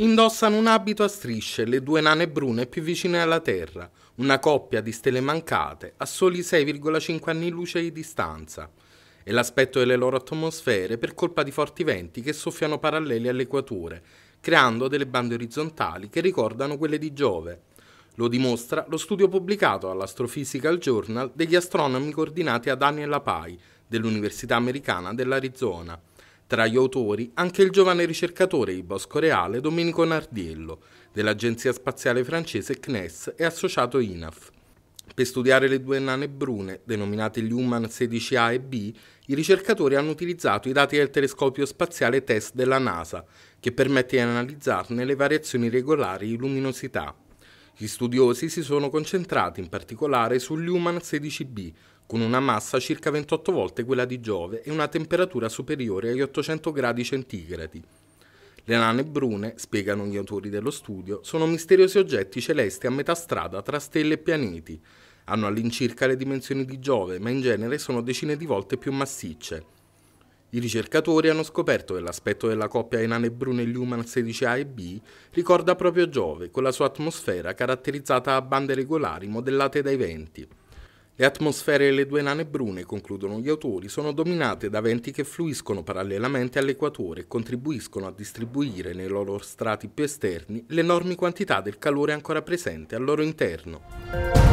Indossano un abito a strisce le due nane brune più vicine alla Terra, una coppia di stelle mancate a soli 6,5 anni luce di distanza. E l'aspetto delle loro atmosfere per colpa di forti venti che soffiano paralleli all'equatore, creando delle bande orizzontali che ricordano quelle di Giove. Lo dimostra lo studio pubblicato all'Astrophysical Journal degli astronomi coordinati a Daniel Pai dell'Università Americana dell'Arizona, tra gli autori anche il giovane ricercatore di Bosco Reale Domenico Nardiello, dell'agenzia spaziale francese CNES e associato INAF. Per studiare le due nane brune, denominate gli Human 16A e B, i ricercatori hanno utilizzato i dati del telescopio spaziale TESS della NASA, che permette di analizzarne le variazioni regolari di luminosità. Gli studiosi si sono concentrati in particolare sugli Human 16B, con una massa circa 28 volte quella di Giove e una temperatura superiore agli 800 gradi centigradi. Le nane brune, spiegano gli autori dello studio, sono misteriosi oggetti celesti a metà strada tra stelle e pianeti. Hanno all'incirca le dimensioni di Giove, ma in genere sono decine di volte più massicce. I ricercatori hanno scoperto che l'aspetto della coppia nane Brune Luman 16A e B ricorda proprio Giove, con la sua atmosfera caratterizzata da bande regolari modellate dai venti. Le atmosfere e le due nane brune, concludono gli autori, sono dominate da venti che fluiscono parallelamente all'equatore e contribuiscono a distribuire nei loro strati più esterni le enormi quantità del calore ancora presente al loro interno.